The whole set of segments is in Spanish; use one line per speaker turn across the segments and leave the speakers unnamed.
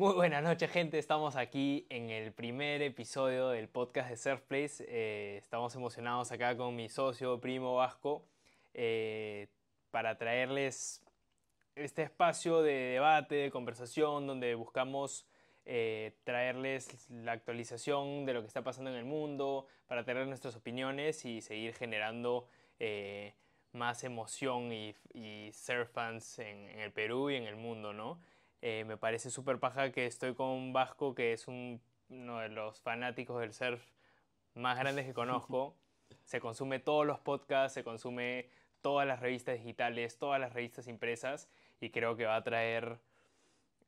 Muy buenas noches, gente. Estamos aquí en el primer episodio del podcast de Surfplace. Eh, estamos emocionados acá con mi socio, primo Vasco, eh, para traerles este espacio de debate, de conversación, donde buscamos eh, traerles la actualización de lo que está pasando en el mundo, para tener nuestras opiniones y seguir generando más emoción y, y fans en, en el Perú y en el mundo, ¿no? Eh, me parece súper paja que estoy con Vasco, que es uno de los fanáticos del surf más grandes que conozco. Se consume todos los podcasts, se consume todas las revistas digitales, todas las revistas impresas y creo que va a traer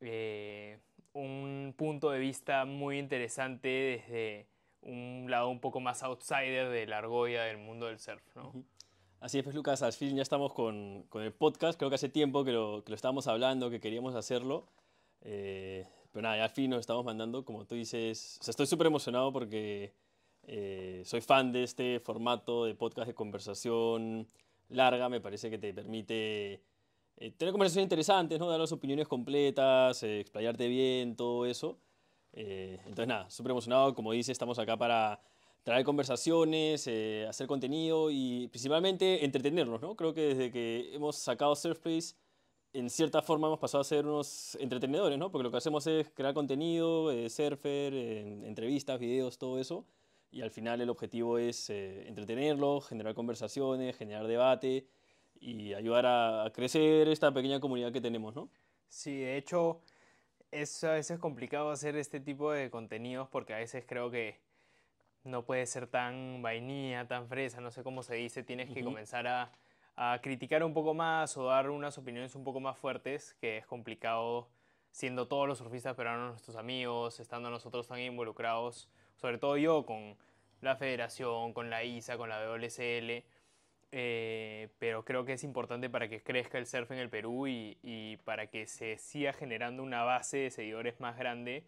eh, un punto de vista muy interesante desde un lado un poco más outsider de la argolla del mundo del surf, ¿no?
Así es, pues, Lucas, al fin ya estamos con, el podcast. Creo que hace tiempo que lo, que estábamos hablando, que queríamos hacerlo. Eh, pero nada, al fin nos estamos mandando, como tú dices. estoy súper emocionado porque eh, soy fan de este formato de podcast de conversación larga. Me parece que te permite eh, tener conversaciones interesantes, ¿no? dar las opiniones completas, explayarte bien, todo eso. entonces, nada, súper emocionado. Como dices, estamos acá para traer conversaciones, eh, hacer contenido y principalmente entretenernos, ¿no? Creo que desde que hemos sacado Surfplace, en cierta forma hemos pasado a ser unos entretenedores, ¿no? Porque lo que hacemos es crear contenido, eh, surfer, eh, entrevistas, videos, todo eso. Y al final el objetivo es entretenerlos, generar conversaciones, generar debate y ayudar a, crecer esta pequeña comunidad que tenemos, ¿no?
Sí, de hecho, es a veces complicado hacer este tipo de contenidos porque a veces creo que no puede ser tan vainilla, tan fresa, no sé cómo se dice, tienes que comenzar a, criticar un poco más o dar unas opiniones un poco más fuertes, que es complicado siendo todos los surfistas peruanos nuestros amigos, estando nosotros tan involucrados, sobre todo yo con la federación, con la ISA, con la WSL, eh, pero creo que es importante para que crezca el surf en el Perú y, y para que se siga generando una base de seguidores más grande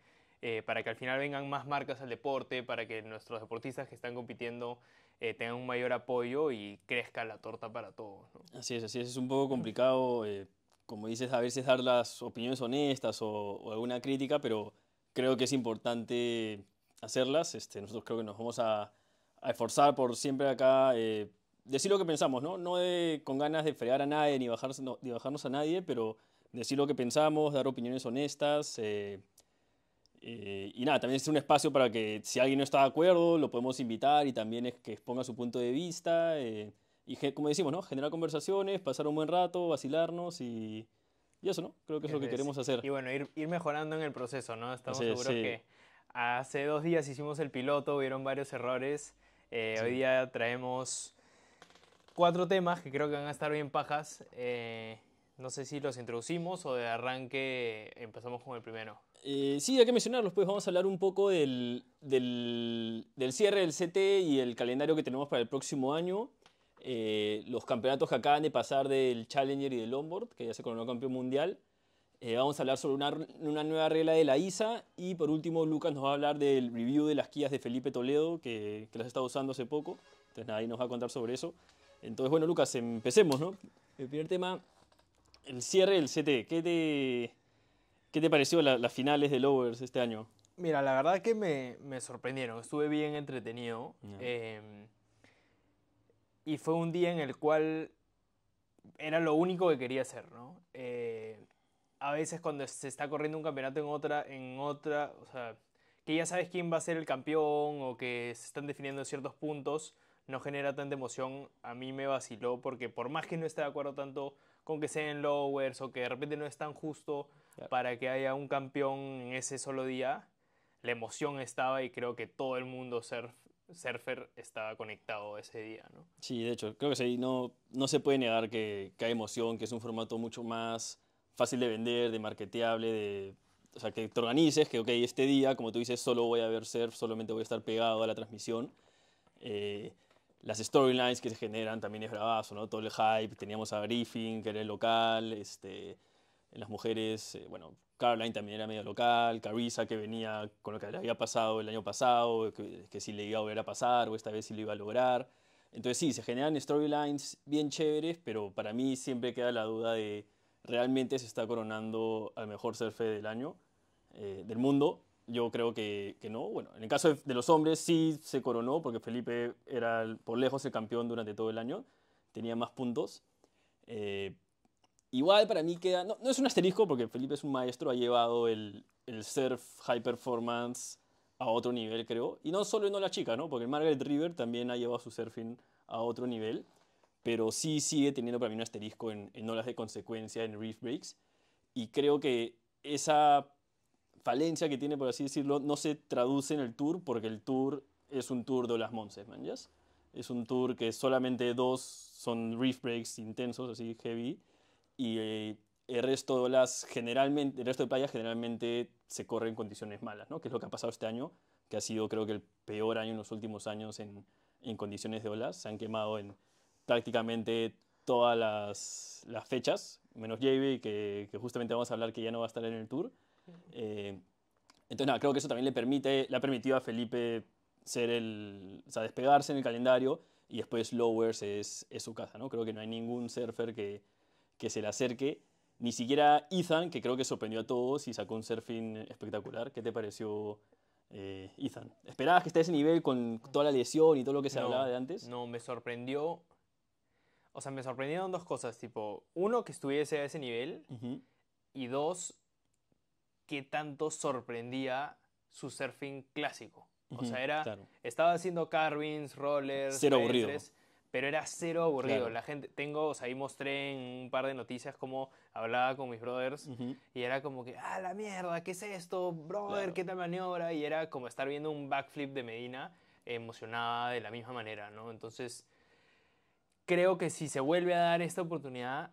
eh, para que al final vengan más marcas al deporte, para que nuestros deportistas que están compitiendo eh, tengan un mayor apoyo y crezca la torta para todos.
Así es, así es, es un poco complicado, eh, como dices, a veces dar las opiniones honestas o, alguna crítica, pero creo que es importante hacerlas. Este, nosotros creo que nos vamos a, esforzar por siempre acá. Decir lo que pensamos, ¿no? No con ganas de fregar a nadie ni, bajarnos a nadie, pero decir lo que pensamos, dar opiniones honestas, eh, y nada, también es un espacio para que si alguien no está de acuerdo, lo podemos invitar y también es que exponga su punto de vista. Eh, y como decimos, ¿no? Generar conversaciones, pasar un buen rato, vacilarnos y, eso, ¿no? Creo que es lo que queremos hacer. Y bueno, ir, ir mejorando en el proceso, ¿no? Estamos seguros que hace dos
días hicimos el piloto, hubieron varios errores. Eh, hoy día traemos cuatro temas que creo que van a estar bien pajas. Eh, no sé si los introducimos o de arranque empezamos con el primero.
Eh, sí, hay que mencionarlos, pues vamos a hablar un poco del, cierre del CT y el calendario que tenemos para el próximo año. Eh, los campeonatos que acaban de pasar del Challenger y del Onboard, que ya se coronó campeón mundial. Eh, vamos a hablar sobre una, nueva regla de la ISA. Y por último, Lucas nos va a hablar del review de las guías de Felipe Toledo, que, que las estado usando hace poco. Entonces, ahí nos va a contar sobre eso. Entonces, bueno, Lucas, empecemos, ¿no? El primer tema el cierre del CT, ¿qué te, qué te pareció las finales de Lovers este año?
Mira, la verdad que me, sorprendieron, estuve bien entretenido. Em, y fue un día en el cual era lo único que quería hacer, ¿no? Eh, a veces cuando se está corriendo un campeonato en otra, en otra, o sea, que ya sabes quién va a ser el campeón o que se están definiendo ciertos puntos, no genera tanta emoción. A mí me vaciló porque por más que no esté de acuerdo tanto con que sean lowers o que de repente no es tan justo para que haya un campeón en ese solo día, la emoción estaba y creo que todo el mundo surf, surfer estaba conectado ese día, ¿no?
Sí, de hecho, creo que sí, no, no se puede negar que, que hay emoción, que es un formato mucho más fácil de vender, de marketeable, de o sea, que te organices, que, ok, este día, como tú dices, solo voy a ver surf, solamente voy a estar pegado a la transmisión. Eh, las storylines que se generan también es bravazo, ¿no? Todo el hype, teníamos a Griffin, que era el local, este, las mujeres, eh, bueno, Caroline también era medio local, Carissa que venía con lo que le había pasado el año pasado, que, si le iba a volver a pasar o esta vez si lo iba a lograr. Entonces sí, se generan storylines bien chéveres, pero para mí siempre queda la duda de realmente se está coronando al mejor surfe del año, eh, del mundo, yo creo que, que, no. Bueno, en el caso de, los hombres sí se coronó porque Felipe era por lejos el campeón durante todo el año, tenía más puntos. Eh, igual para mí queda, no, no, es un asterisco porque Felipe es un maestro, ha llevado el, el surf high performance a otro nivel, creo. Y no solo en la chica, ¿no? Porque Margaret River también ha llevado su surfing a otro nivel, pero sí sigue teniendo para mí un asterisco en, en olas de consecuencia, en reef breaks. Y creo que esa falencia que tiene, por así decirlo, no se traduce en el tour porque el tour es un tour de las Monses, ¿man? Es un tour que solamente dos son reef breaks intensos, así heavy, y eh, el resto de las generalmente, el resto de playas generalmente se corre en condiciones malas, ¿no? Que es lo que ha pasado este año, que ha sido creo que el peor año en los últimos años en, en condiciones de olas. Se han quemado en prácticamente todas las, las fechas, menos JB, que justamente vamos a hablar que ya no va a estar en el tour. Eh, entonces, creo que eso también le, permite, le ha permitido a Felipe ser el, despegarse en el calendario y después Lowers es, su casa, ¿no? Creo que no hay ningún surfer que, que se le acerque, ni siquiera Ethan, que creo que sorprendió a todos y sacó un surfing espectacular. ¿Qué te pareció eh, Ethan. ¿Esperabas que esté a ese nivel con toda la lesión y todo lo que se hablaba de
antes? No, me sorprendió. O sea, me sorprendieron dos cosas. Tipo, uno, que estuviese a ese nivel. Y dos, qué tanto sorprendía su surfing clásico.
O sea, era,
estaba haciendo carvings, rollers, pero era cero aburrido. La gente, tengo, o sea, ahí mostré en un par de noticias cómo hablaba con mis brothers y era como que, ah, la mierda, ¿qué es esto? Brother, ¿qué tal maniobra? Y era como estar viendo un backflip de Medina emocionada de la misma manera, ¿no? Entonces, creo que si se vuelve a dar esta oportunidad,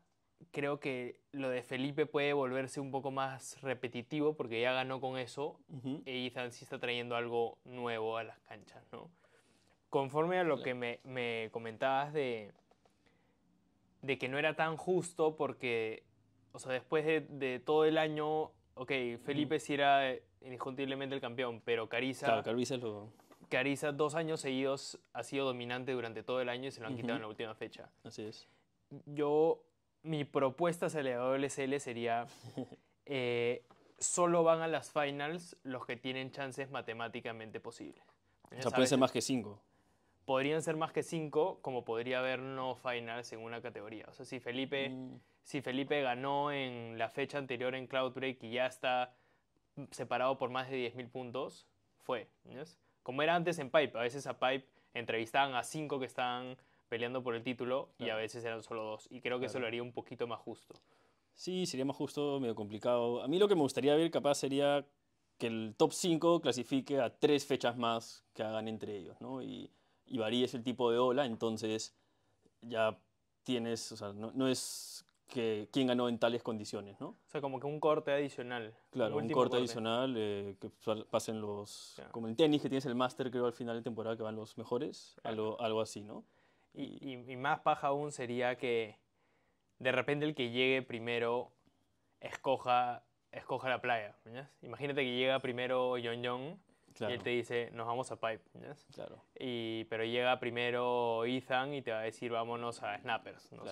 creo que lo de Felipe puede volverse un poco más repetitivo porque ya ganó con eso y sí está trayendo algo nuevo a las canchas, ¿no? Conforme a lo que me, comentabas de, de que no era tan justo porque, o sea, después de, todo el año, ok, Felipe sí era indiscutiblemente el campeón, pero Cariza... Claro, Cariza lo... Cariza dos años seguidos ha sido dominante durante todo el año y se lo han quitado en la última fecha. Así es. Yo mi propuesta hacia la WSL sería, eh, solo van a las finals los que tienen chances matemáticamente posibles. O sea, pueden ser más que cinco. Podrían ser más que cinco, como podría haber no finals en una categoría. O sea, si Felipe, mm. si Felipe ganó en la fecha anterior en Cloudbreak y ya está separado por más de 10.000 puntos, fue. Como era antes en Pipe, a veces a Pipe entrevistaban a cinco que estaban peleando por el título y a veces eran solo dos. Y creo que eso lo haría un poquito más justo.
Sí, sería más justo, medio complicado. A mí lo que me gustaría ver capaz sería que el top 5 clasifique a tres fechas más que hagan entre ellos, ¿no? Y, y varíes el tipo de ola, entonces ya tienes, o sea, no, es que quién ganó en tales condiciones, ¿no? O sea, como que
un corte adicional. Claro, un, corte,
adicional, eh, que pasen los... Como en tenis, que tienes el máster, creo, al final de temporada, que van los mejores, algo, algo así, ¿no?
Y, más paja aún sería que de repente el que llegue primero escoja, escoja la playa. Imagínate que llega primero John y él te dice, nos vamos a Pipe. Claro. Y, pero llega primero Ethan y te va a decir, vámonos a Snappers. No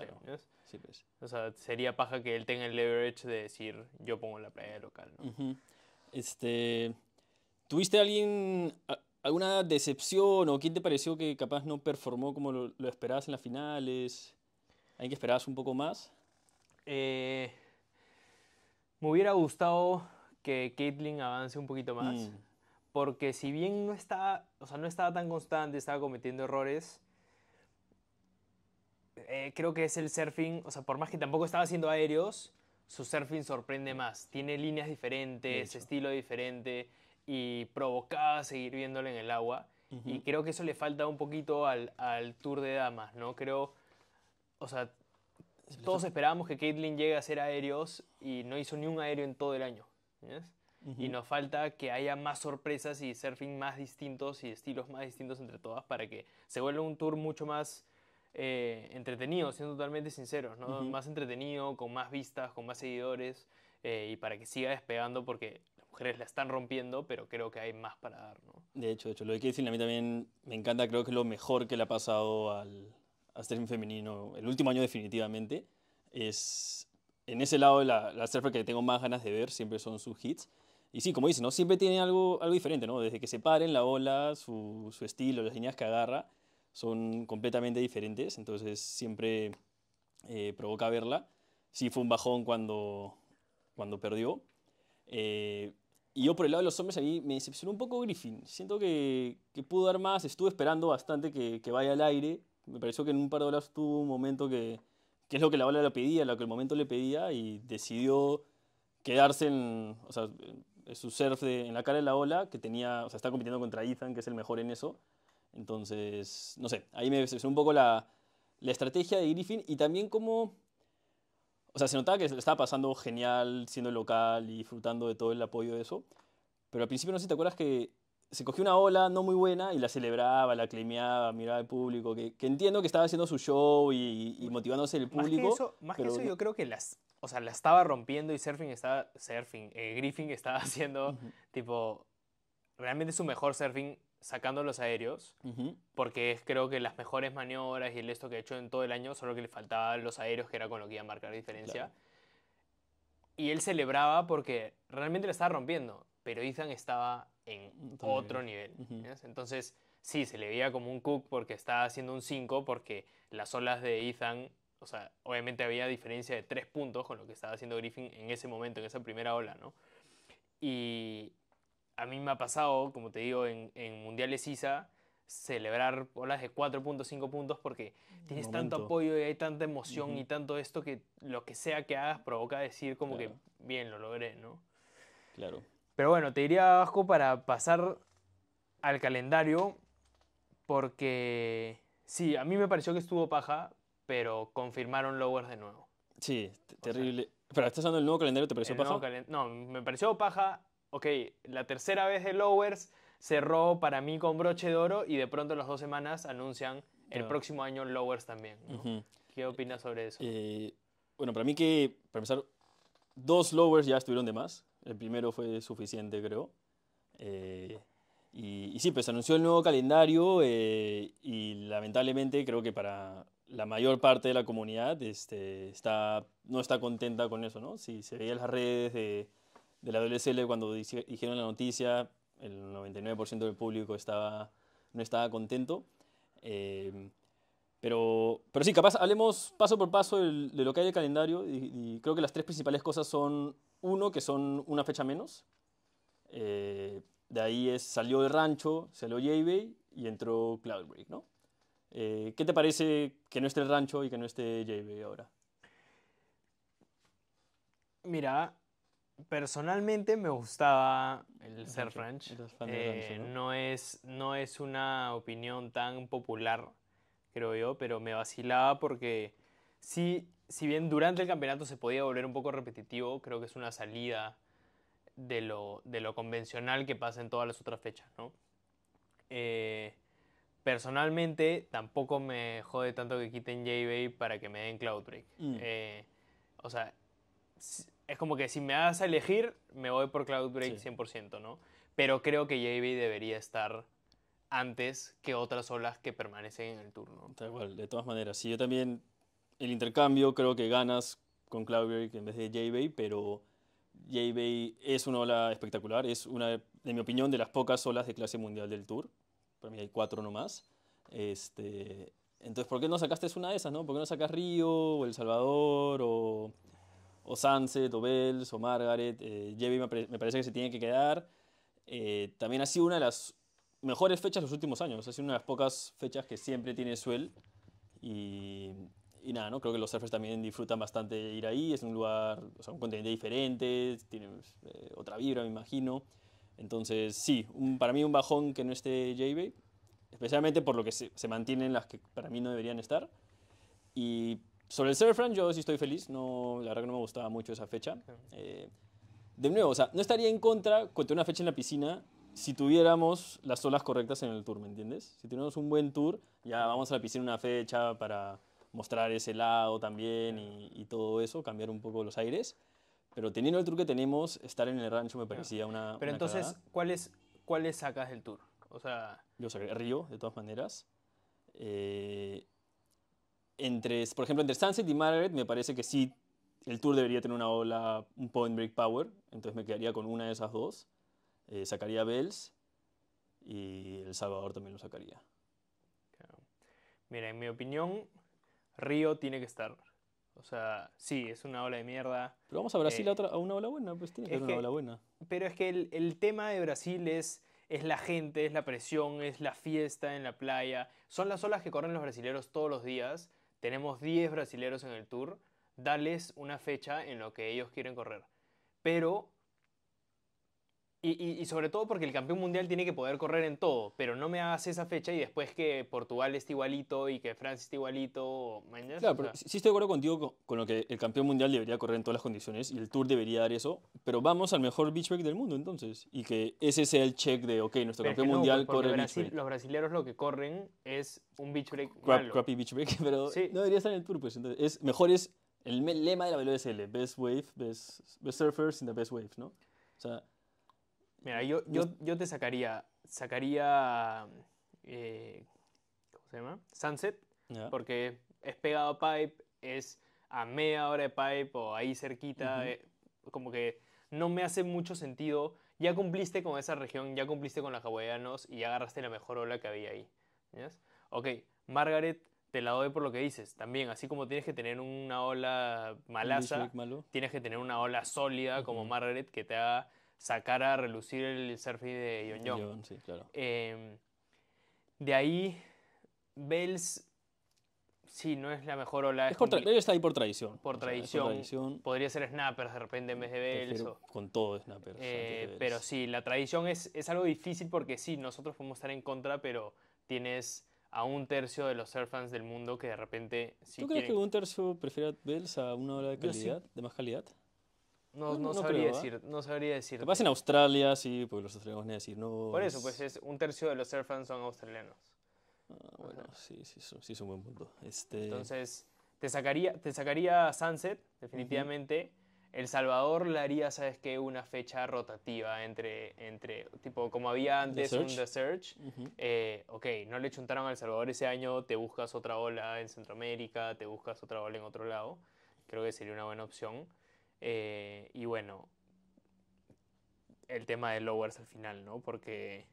¿sí? Pues. O sea, sería paja que él tenga el leverage de decir,
yo pongo la playa local. Este. ¿Tuviste alguien, ¿Alguna decepción o quién te pareció que capaz no performó como lo, esperabas en las finales? ¿Hay que esperabas un poco más? Eh,
me hubiera gustado que Caitlin avance un poquito más. Mm. Porque si bien no estaba, o sea, no tan constante, estaba cometiendo errores, eh, creo que es el surfing, o sea, por más que tampoco estaba haciendo aéreos, su surfing sorprende más. Tiene líneas diferentes, estilo diferente y provocaba seguir viéndola en el agua. Y creo que eso le falta un poquito al, Tour de Damas, ¿no? Creo, o sea, todos esperábamos que Caitlyn llegue a hacer aéreos y no hizo ni un aéreo en todo el año. Y nos falta que haya más sorpresas y surfing más distintos y estilos más distintos entre todas para que se vuelva un tour mucho más eh, entretenido, siendo totalmente sinceros, ¿no? Más entretenido, con más vistas, con más seguidores eh, y para que siga despegando porque mujeres la están rompiendo, pero creo que hay más para dar. ¿no?
De hecho, de hecho, lo que decir, a mí también me encanta, creo que es lo mejor que le ha pasado al, al femenino, el último año definitivamente, es en ese lado de la, la que tengo más ganas de ver, siempre son sus hits. Y sí, como dice, ¿no? siempre tiene algo, algo diferente, ¿no? desde que se paren la ola, su, estilo, las líneas que agarra, son completamente diferentes, entonces siempre eh, provoca verla. Sí fue un bajón cuando, cuando perdió, eh, y yo por el lado de los hombres ahí me decepcionó un poco Griffin. Siento que, pudo dar más, estuve esperando bastante que, vaya al aire. Me pareció que en un par de horas tuvo un momento que, es lo que la ola le pedía, lo que el momento le pedía, y decidió quedarse en, su surf en la cara de la ola, que tenía, o sea, está compitiendo contra Ethan, que es el mejor en eso. Entonces, no sé, ahí me decepcionó un poco la, la estrategia de Griffin y también cómo o sea, se notaba que estaba pasando genial siendo local y disfrutando de todo el apoyo de eso. Pero al principio, no sé si te acuerdas que se cogió una ola no muy buena y la celebraba, la clemeaba, miraba al público, que, entiendo que estaba haciendo su show y, motivándose el público. Más que eso, yo creo que las, o sea, la estaba rompiendo y Surfing estaba,
Surfing, eh, Griffin estaba haciendo, tipo, realmente su mejor Surfing sacando los aéreos, porque es creo que las mejores maniobras y el esto que ha hecho en todo el año, solo que le faltaban los aéreos, que era con lo que iba a marcar diferencia. Y él celebraba porque realmente le estaba rompiendo, pero Ethan estaba en otro nivel. Entonces, sí, se le veía como un cook porque estaba haciendo un 5, porque las olas de Ethan, o sea, obviamente había diferencia de 3 puntos con lo que estaba haciendo Griffin en ese momento, en esa primera ola, ¿no? Y, a mí me ha pasado, como te digo, en, Mundiales ISA, celebrar olas de 4.5 puntos porque mm. tienes tanto apoyo y hay tanta emoción y tanto esto que lo que sea que hagas provoca decir como que bien, lo logré, ¿no? Claro. Pero bueno, te diría abajo para pasar al calendario porque sí, a mí me pareció que estuvo paja, pero confirmaron lowers de nuevo.
Sí, terrible. pero estás usando el nuevo calendario, ¿te pareció paja?
no, me pareció paja ok, la tercera vez de Lowers cerró para mí con broche de oro y de pronto en las dos semanas anuncian el próximo año Lowers también. ¿no? ¿Qué opinas sobre eso?
Eh, bueno, para mí que, para empezar, dos Lowers ya estuvieron de más. El primero fue suficiente, creo. Eh, y, sí, pues anunció el nuevo calendario eh, y lamentablemente creo que para la mayor parte de la comunidad este, está, no está contenta con eso, ¿no? Si se veía las redes de de la WSL cuando dijeron la noticia, el 99% del público estaba, no estaba contento. Eh, pero, pero sí, capaz hablemos paso por paso de lo que hay de calendario y, creo que las tres principales cosas son, uno, que son una fecha menos. Eh, de ahí es, salió el rancho, salió lo y entró Cloudbreak, ¿no? Eh, ¿Qué te parece que no esté el rancho y que no esté j ahora?
Mira, personalmente me gustaba el ser ranch. Eh, no, es, no es una opinión tan popular, creo yo, pero me vacilaba porque si bien durante el campeonato se podía volver un poco repetitivo, creo que es una salida de lo, convencional que pasa en todas las otras fechas, ¿no? Eh, personalmente tampoco me jode tanto que quiten J-Bay para que me den Cloudbreak mm. eh, o sea, es como que si me das a elegir, me voy por Cloud 100%, ¿no? Pero creo que JBay debería estar antes que otras olas que permanecen en el turno.
Tal cual, de todas maneras. Sí, yo también, el intercambio creo que ganas con Cloud en vez de J-Bay, pero JBay es una ola espectacular, es una, en mi opinión, de las pocas olas de clase mundial del tour. Para mí hay cuatro nomás. Este, entonces, ¿por qué no sacaste una de esas, no? ¿Por qué no sacas Río o El Salvador o o Sunset, o Bells, o Margaret. Eh, me, parece que se tiene que quedar. Eh, también ha sido una de las mejores fechas de los últimos años. Ha sido una de las pocas fechas que siempre tiene Suel. Y, nada, ¿no? creo que los surfers también disfrutan bastante de ir ahí. Es un lugar, o sea, un continente diferente, tiene eh, otra vibra, me imagino. Entonces, sí, para mí un bajón que no esté j especialmente por lo que se, se, mantienen las que para mí no deberían estar. Y sobre el Serfran, yo sí estoy feliz. No, la verdad que no me gustaba mucho esa fecha. Eh, de nuevo, o sea, no estaría en contra contra una fecha en la piscina si tuviéramos las olas correctas en el tour, ¿me entiendes? Si tuviéramos un buen tour, ya vamos a la piscina una fecha para mostrar ese lado también y, todo eso, cambiar un poco los aires. Pero teniendo el tour que tenemos, estar en el rancho me parecía una. Pero entonces,
¿cuáles cuál sacas del tour? O sea.
Yo Río, de todas maneras. Eh, entre, por ejemplo, entre Sunset y Margaret me parece que sí, el tour debería tener una ola, un point break power, entonces me quedaría con una de esas dos. Eh, sacaría Bells y El Salvador también lo sacaría.
Mira, en mi opinión, Río tiene que estar. O sea, sí, es una ola de mierda. Pero vamos a Brasil eh, a, otra, una ola buena,
pues tiene que una ola buena.
Pero es que el, tema de Brasil es es la gente, es la presión, es la fiesta en la playa. Son las olas que corren los brasileros todos los días tenemos 10 brasileros en el tour, dales una fecha en lo que ellos quieren correr. Pero y, sobre todo porque el campeón mundial tiene que poder correr en todo, pero no me hagas esa fecha y después que Portugal esté igualito y que Francia esté igualito. claro, pero sí
estoy de acuerdo contigo con, lo que el campeón mundial debería correr en todas las condiciones y el Tour debería dar eso, pero vamos al mejor beach break del mundo entonces y que ese sea el check de, ok, nuestro campeón mundial corre el beach
Los brasileños lo que corren es un beach break. Crappy beach break, pero
no debería estar en el Tour, pues. Entonces, es, mejor es. El lema de la WSL, Best Wave, Best, best Surfers in the Best Wave, ¿no? O sea,
Mira, yo, yo, yo te sacaría, sacaría, eh, ¿cómo se llama? Sunset, porque es pegado a Pipe, es a media hora de Pipe o ahí cerquita, eh, como que no me hace mucho sentido. Ya cumpliste con esa región, ya cumpliste con los hawaianos y ya agarraste la mejor ola que había ahí. ¿Ves? Ok, Margaret, te la doy por lo que dices. También, así como tienes que tener una ola malaza, tienes que tener una ola sólida como Margaret que te haga sacar a relucir el surfing de Yon Yon. Em, de ahí, Bells sí, no es la mejor
ola. Es está ahí por tradición. Por, tradición.
Podría ser Snappers de repente en vez de Bells.
Con todo Snappers. Eh, pero sí,
la tradición es, es, algo difícil porque sí, nosotros podemos estar en contra, pero tienes a un tercio de los surfans del mundo que de repente... Sí ¿Tú crees que un
tercio prefiera Bells a una ola de calidad, de más calidad? No, no, sabría ¿eh? decir,
no sabría decir. en
Australia, sí, porque los australianos a decir no. Por eso, pues
es un tercio de los surf son australianos.
Ah, bueno, sí, sí, sí, es un buen punto. Este... Entonces,
te sacaría, te sacaría Sunset, definitivamente. El Salvador le haría, ¿sabes qué? Una fecha rotativa entre, entre tipo, como había antes un The Search. Eh, ok, no le chuntaron al Salvador ese año, te buscas otra ola en Centroamérica, te buscas otra ola en otro lado. Creo que sería una buena opción. Eh, y bueno, el tema de Lowers al final, ¿no? Porque...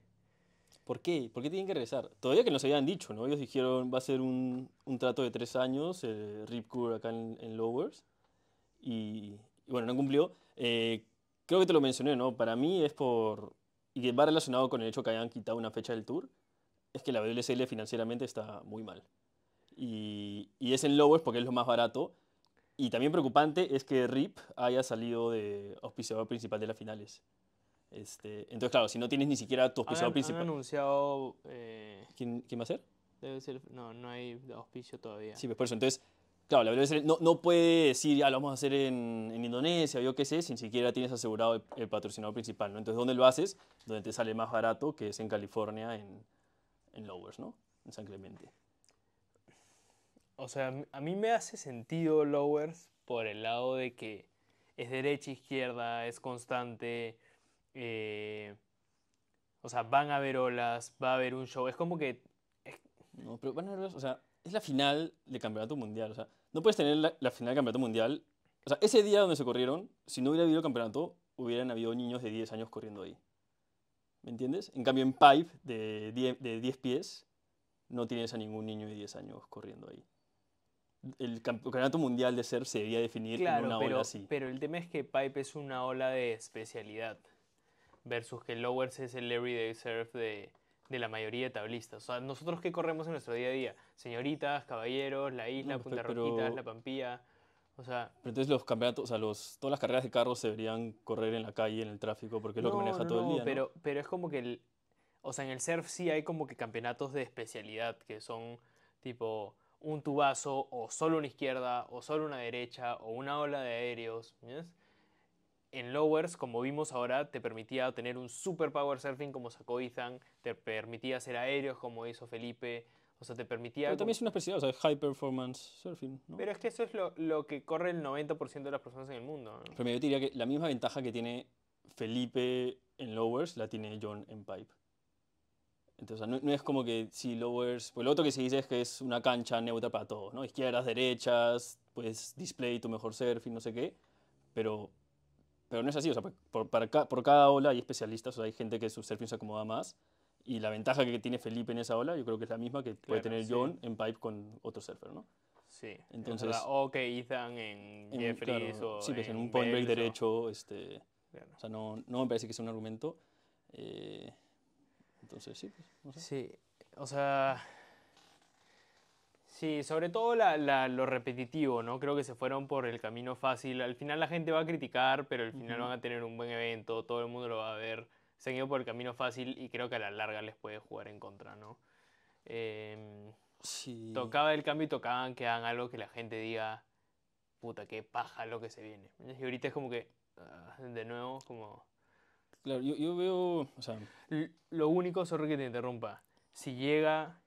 ¿Por qué? ¿Por qué tienen que regresar? Todavía que nos habían dicho, ¿no? Ellos dijeron va a ser un, trato de tres años, el eh, Rip acá en, Lowers. Y, bueno, no cumplió. Eh, creo que te lo mencioné, ¿no? Para mí es por... Y que va relacionado con el hecho que hayan quitado una fecha del tour. Es que la WSL financieramente está muy mal. Y, y es en Lowers porque es lo más barato y también preocupante es que RIP haya salido de auspiciador principal de las finales. Este, entonces, claro, si no tienes ni siquiera tu auspiciador principal. Han
anunciado.
Eh, ¿Quién, va a ser?
Debe ser. No, no hay auspicio todavía. Sí, pues por
eso. Entonces, claro, no, puede decir, ya ah, lo vamos a hacer en, en Indonesia, yo qué sé, si ni siquiera tienes asegurado el, el, patrocinador principal, ¿no? Entonces, ¿dónde lo haces? Donde te sale más barato, que es en California, en, en Lowers, ¿no? En San Clemente
o sea, a mí me hace sentido Lowers por el lado de que es derecha, izquierda, es constante. Eh, o sea, van a haber olas, va a haber
un show. Es como que. No, pero van a haber olas. O sea, es la final del campeonato mundial. O sea, no puedes tener la, final del campeonato mundial. O sea, ese día donde se corrieron, si no hubiera habido campeonato, hubieran habido niños de 10 años corriendo ahí. ¿Me entiendes? En cambio, en Pipe, de de 10 pies, no tienes a ningún niño de 10 años corriendo ahí el campeonato mundial de surf se debía definir en una ola así.
Pero el tema es que Pipe es una ola de especialidad. Versus que Lowers es el everyday surf de, la mayoría de tablistas. O sea, nosotros qué corremos en nuestro día a día. Señoritas, caballeros, la isla, Punta Roquitas, la Pampía. O sea.
Pero entonces los campeonatos, o sea, los, todas las carreras de carros se deberían correr en la calle, en el tráfico, porque es lo que maneja todo el día. Pero,
pero es como que
O sea, en el surf sí hay
como que campeonatos de especialidad que son tipo un tubazo o solo una izquierda o solo una derecha o una ola de aéreos. En lowers, como vimos ahora, te permitía tener un super power surfing como sacó Ethan, te permitía hacer aéreos como hizo Felipe, o sea, te permitía... Pero también
es una especie o high performance surfing,
Pero es que eso es lo, que corre el 90% de las personas en el mundo.
Pero yo diría que la misma ventaja que tiene Felipe en lowers la tiene John en pipe. Entonces, no, es como que si lowers. Pues lo otro que se dice es que es una cancha neutra para todos, ¿no? Izquierdas, derechas, pues display tu mejor surfing, no sé qué. Pero, pero no es así, o sea, pues, por, para por cada ola hay especialistas, o sea, hay gente que su surfing se acomoda más. Y la ventaja que tiene Felipe en esa ola, yo creo que es la misma que puede tener John en pipe con otro surfer, ¿no? Sí. Entonces,
o que Ethan en, en o. Sí, pues en, en un point break
derecho, este. O sea, no, no me parece que sea un argumento. Eh, entonces, sí, pues, Sí, o sea. Sí, sobre todo la, la, lo
repetitivo, ¿no? Creo que se fueron por el camino fácil. Al final la gente va a criticar, pero al final van a tener un buen evento, todo el mundo lo va a ver. Se han ido por el camino fácil y creo que a la larga les puede jugar en contra, ¿no? Em, sí. Tocaba el cambio y tocaban que hagan algo que la gente diga, puta, qué paja lo que se viene. Y ahorita es como que, ah, de nuevo, como...
Claro, yo, veo, o sea... Lo único, sorry que te
interrumpa, si llega,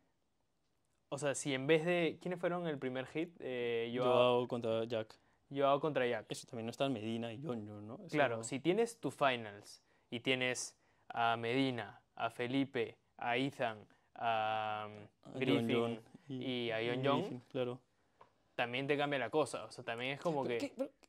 o sea, si en vez de, ¿quiénes fueron el primer hit? yo eh,
Joao, contra Jack.
Yo hago contra Jack. Eso también no están Medina y John, ¿no? claro, si tienes tu finals y tienes a Medina, a Felipe, a Ethan, a, um, Griffin y, a John John, claro también te cambia la cosa. O sea, también es como que.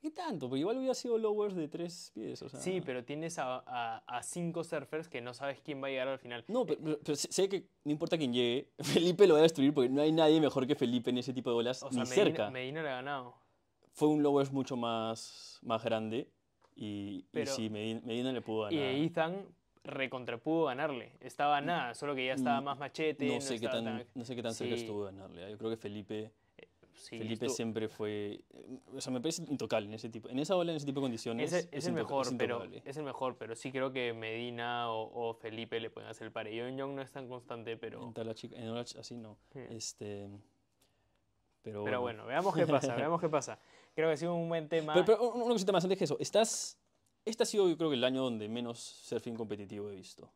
Qué, tanto? Porque igual hubiera sido lowers de tres pies. O sea... Sí,
pero tienes a, a, cinco surfers que no sabes quién va a llegar al final. No, pero, eh, sé que
no importa quién llegue, Felipe lo va a destruir porque no hay nadie mejor que Felipe en ese tipo de bolas. O sea, ni Medina, cerca. Medina le ha ganado. Fue un lowers mucho más, más grande. Y, y sí, Medina, le pudo ganar. Y Ethan recontrapudo ganarle. Estaba nada, solo que ya estaba mm, más machete. No sé, qué, tan, no sé qué tan cerca estuvo de ganarle. ¿eh? Yo creo que Felipe. Felipe siempre fue, o sea, me parece intocable en ese tipo, en esa ola, en ese tipo de condiciones. es, el mejor, pero
es el mejor, pero sí creo que Medina o, Felipe le pueden hacer el par. en Young no es tan constante,
pero en chica en así no. Este, pero, bueno. veamos qué pasa, veamos qué pasa. Creo que ha sido un buen tema. Pero, una cosita más antes que eso, estás, este ha sido yo creo que el año donde menos surfing competitivo he visto.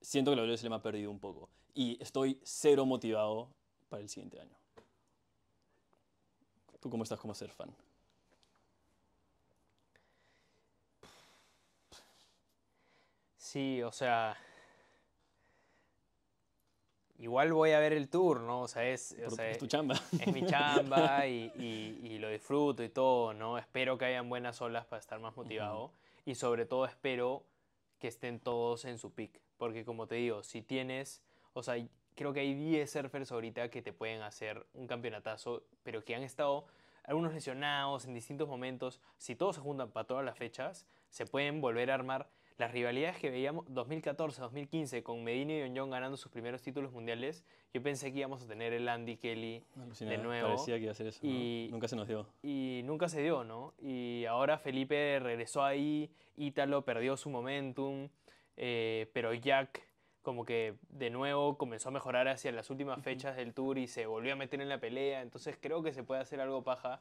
Siento que la se me ha perdido un poco y estoy cero motivado para el siguiente año cómo estás como ser fan?
Sí, o sea. Igual voy a ver el tour, ¿no? O sea, es, es tu chamba. Es mi chamba y, lo disfruto y todo, ¿no? Espero que hayan buenas olas para estar más motivado y sobre todo espero que estén todos en su pick. Porque como te digo, si tienes, o sea, creo que hay 10 surfers ahorita que te pueden hacer un campeonatazo, pero que han estado algunos lesionados en distintos momentos. Si todos se juntan para todas las fechas, se pueden volver a armar las rivalidades que veíamos 2014-2015 con Medina y Oñón ganando sus primeros títulos mundiales, yo pensé que íbamos a tener el Andy Kelly de nuevo. Parecía que iba a ser eso. Y, Nunca se nos dio. Y nunca se dio, ¿no? Y ahora Felipe regresó ahí, Ítalo perdió su momentum, eh, pero Jack como que de nuevo comenzó a mejorar hacia las últimas fechas del tour y se volvió a meter en la pelea. Entonces creo que se puede hacer algo paja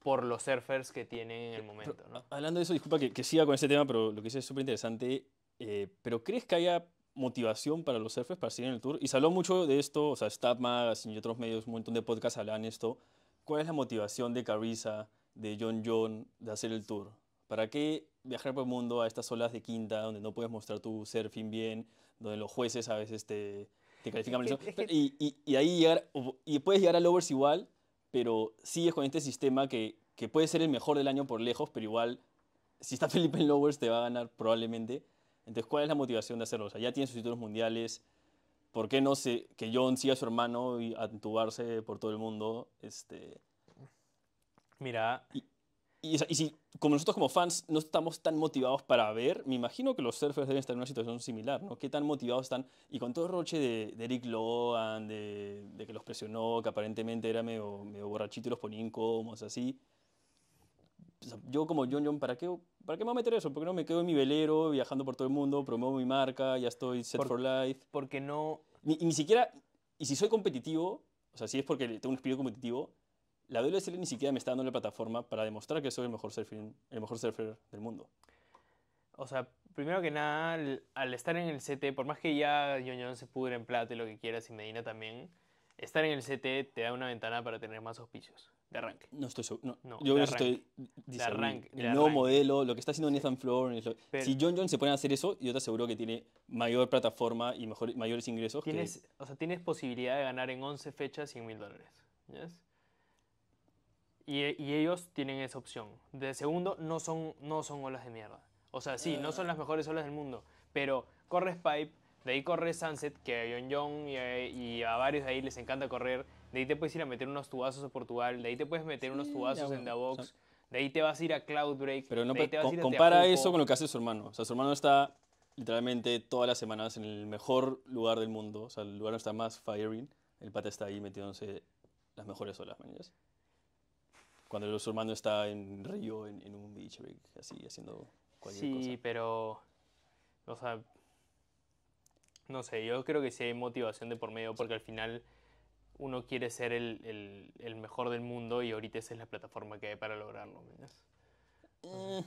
por los surfers que tienen en el momento.
¿no? Hablando de eso, disculpa que, siga con ese tema, pero lo que hice es súper interesante. Eh, pero ¿crees que haya motivación para los surfers para seguir en el tour? Y se habló mucho de esto, o sea, Stab Magazine y otros medios, un montón de podcasts hablan esto. ¿Cuál es la motivación de Carissa, de John John, de hacer el tour? ¿Para qué viajar por el mundo a estas olas de quinta donde no puedes mostrar tu surfing bien? donde los jueces a veces te, te califican Y, ahí llegar, y puedes llegar a Lovers igual, pero sigues con este sistema que, que puede ser el mejor del año por lejos, pero igual, si está Felipe en Lowers, te va a ganar probablemente. Entonces, ¿cuál es la motivación de hacerlo? O sea, ya tiene sus títulos mundiales. ¿Por qué no se, que John siga a su hermano y a por todo el mundo? Este... Mira, y, si, como nosotros como fans no estamos tan motivados para ver, me imagino que los surfers deben estar en una situación similar, ¿no? ¿Qué tan motivados están? Y con todo el roche de, Eric Lohan, de, que los presionó, que aparentemente era medio, medio borrachito y los ponía incómodos, así. yo como John John, ¿para qué, ¿para qué me voy a meter eso? Porque no me quedo en mi velero viajando por todo el mundo, promuevo mi marca, ya estoy set for life? Porque no... Ni, ni siquiera... Y si soy competitivo, o sea, si es porque tengo un espíritu competitivo, la WSL ni siquiera me está dando la plataforma para demostrar que soy el mejor surfer, el mejor surfer del mundo.
O sea, primero que nada, al, estar en el CT, por más que ya John se pudre en plata y lo que quieras y Medina también, estar en el CT te da una ventana para tener más auspicios. De
arranque. No estoy seguro. No, no, yo de estoy diciendo, arranque, el nuevo modelo, lo que está haciendo Nathan floor si John John se pone a hacer eso, yo te aseguro que tiene mayor plataforma y mayores ingresos. Tienes,
O sea, tienes posibilidad de ganar en 11 fechas 100 mil dólares. ¿sí? Y, ellos tienen esa opción. De segundo, no son, no son olas de mierda. O sea, sí, no son las mejores olas del mundo, pero corres Pipe, de ahí corres Sunset, que a Jon Yon y, a, varios de ahí les encanta correr. De ahí te puedes ir a meter unos tubazos a Portugal, de ahí te puedes meter unos tubazos en The Box. de ahí te vas a ir a Cloudbreak. Pero no, compara eso con
lo que hace su hermano. O sea, su hermano está literalmente todas las semanas en el mejor lugar del mundo. O sea, el lugar donde está más firing. El pata está ahí metiéndose las mejores olas, manillas cuando el está en río, en, un beach así, haciendo cualquier cosa.
Sí, pero, o sea, no sé, yo creo que sí hay motivación de por medio, porque al final uno quiere ser el, el, mejor del mundo y ahorita esa es la plataforma que hay para lograrlo.
Eh,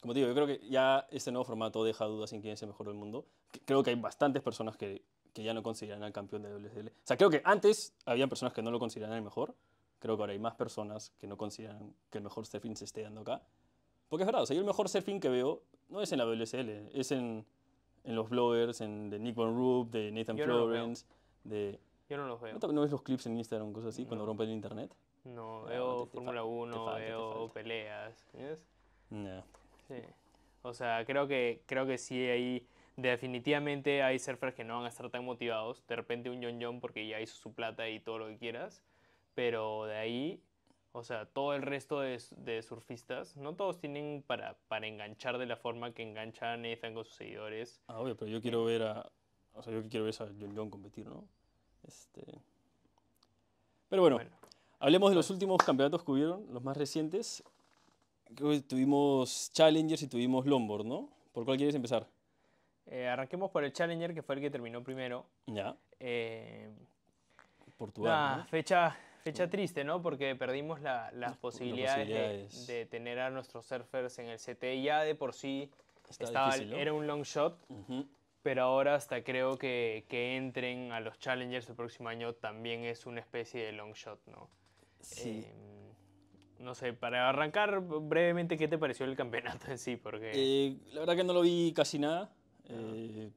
como digo, yo creo que ya este nuevo formato deja dudas en quién es el mejor del mundo. Creo que hay bastantes personas que, que ya no consideran al campeón de WSL. O sea, creo que antes había personas que no lo consideraban el mejor, creo que ahora hay más personas que no consideran que el mejor surfing se esté dando acá. Porque es verdad, o sea, yo el mejor surfing que veo no es en la WSL, es en, en los bloggers, en Nick Van Roop, de Nathan Florence, de... Yo no los veo. ¿No, ves los clips en Instagram, cosas así, cuando rompen el internet?
No, veo Fórmula 1, veo peleas, ¿ves? No. Sí. O sea, creo que, creo que sí hay... Definitivamente hay surfers que no van a estar tan motivados. De repente un John John porque ya hizo su plata y todo lo que quieras pero de ahí, o sea, todo el resto de, surfistas, no todos tienen para, para, enganchar de la forma que engancha a Nathan con sus seguidores.
Ah, obvio, pero yo quiero eh. ver a, o sea, yo quiero ver a John John competir, ¿no? Este, pero bueno, hablemos de los últimos campeonatos que hubieron, los más recientes. Creo que tuvimos Challengers y tuvimos Lombard, ¿no? ¿Por cuál quieres empezar?
Eh, arranquemos por el Challenger, que fue el que terminó primero. Ya. Eh,
Portugal.
fecha, Fecha triste, ¿no? Porque perdimos las posibilidades, De, tener a nuestros surfers en el CT. Ya de por sí era un long shot, pero ahora hasta creo que, que entren a los Challengers el próximo año también es una especie de long shot, ¿no? Sí. Em, no sé, para arrancar brevemente, ¿qué te pareció el campeonato en sí? Porque... Eh,
la verdad que no lo vi casi nada, eh,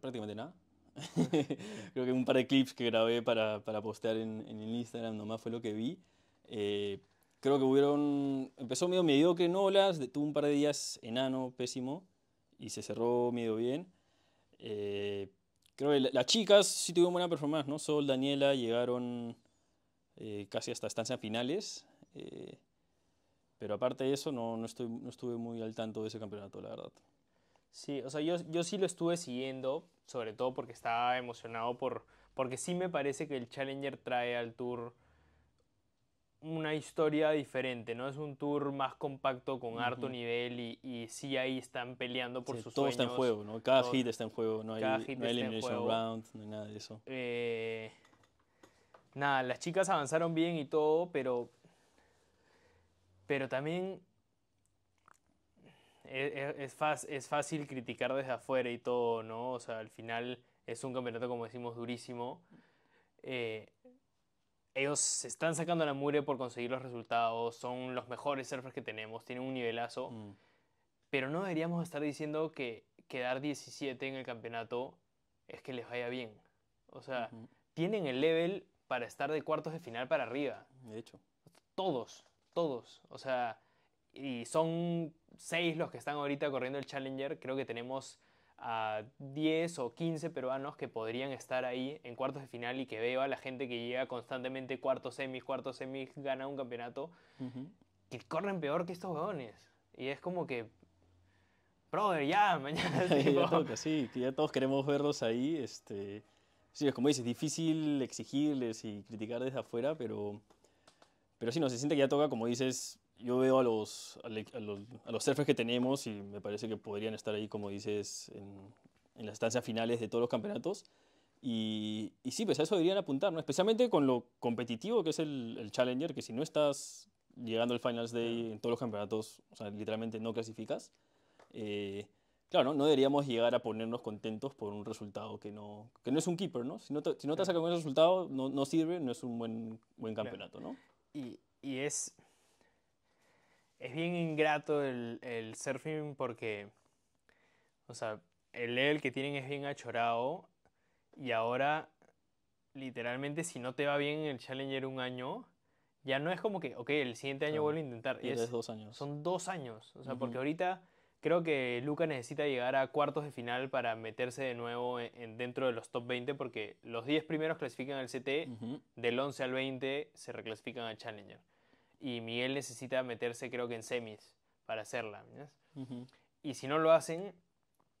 prácticamente nada. Creo que un par de clips que grabé para, para postear en, el Instagram nomás fue lo que vi. Eh, creo que hubieron. Empezó medio mediocre en olas, tuvo un par de días enano, pésimo, y se cerró medio bien. Eh, creo que las chicas sí tuvieron buena performance, ¿no? Sol, Daniela llegaron eh, casi hasta estancias finales. pero aparte de eso, no, no, estoy, no estuve muy al tanto de ese campeonato, la verdad. Sí, o sea, yo, yo sí lo estuve siguiendo, sobre todo porque estaba
emocionado por... Porque sí me parece que el Challenger trae al tour una historia diferente, ¿no? Es un tour más compacto, con harto nivel y, y, sí ahí están peleando por sus todo Todo está en juego, ¿no? Cada hit está en juego, no hay, elimination round,
no hay nada de eso.
Eh, nada, las chicas avanzaron bien y todo, pero, pero también e, e, es, es, fácil criticar desde afuera y todo, ¿no? O sea, al final es un campeonato, como decimos, durísimo. Eh, ellos se están sacando la mure por conseguir los resultados, son los mejores surfers que tenemos, tienen un nivelazo. Mm. Pero no deberíamos estar diciendo que quedar 17 en el campeonato es que les vaya bien. O sea, tienen el level para estar de cuartos de final para arriba. De hecho. Todos, todos. O sea, y son seis los que están ahorita corriendo el Challenger, creo que tenemos a 10 o 15 peruanos que podrían estar ahí en cuartos de final y que veo a la gente que llega constantemente cuartos semis, cuartos semis, gana un campeonato, que corren peor que estos weones. Y es como que,
brother, ya, mañana. ya toca, sí, que ya todos queremos verlos ahí. Este... Sí, es como dices, difícil exigirles y criticar desde afuera, pero, pero sí, no, se siente que ya toca, como dices, yo veo a los, a los, surfers que tenemos y me parece que podrían estar ahí, como dices, en, las estancias finales de todos los campeonatos. Y, sí, pues a eso deberían apuntar, ¿no? Especialmente con lo competitivo que es el, Challenger, que si no estás llegando al Finals Day en todos los campeonatos, o sea, literalmente no clasificas. Eh, claro, ¿no? deberíamos llegar a ponernos contentos por un resultado que no, que no es un keeper, ¿no? Si no te, si no te un resultado, no, no, sirve, no es un buen, buen campeonato, ¿no?
Y, y, es, es bien ingrato el, el surfing porque, o sea, el level que tienen es bien achorado y ahora literalmente si no te va bien en el Challenger un año, ya no es como que, ok, el siguiente año vuelvo a intentar. Y es, dos años. Son dos años. O sea, porque ahorita creo que Luca necesita llegar a cuartos de final para meterse de nuevo en, dentro de los top 20, porque los 10 primeros clasifican al CT, del 11 al 20 se reclasifican al Challenger y Miguel necesita meterse creo que en semis para hacerla. Y si no lo hacen,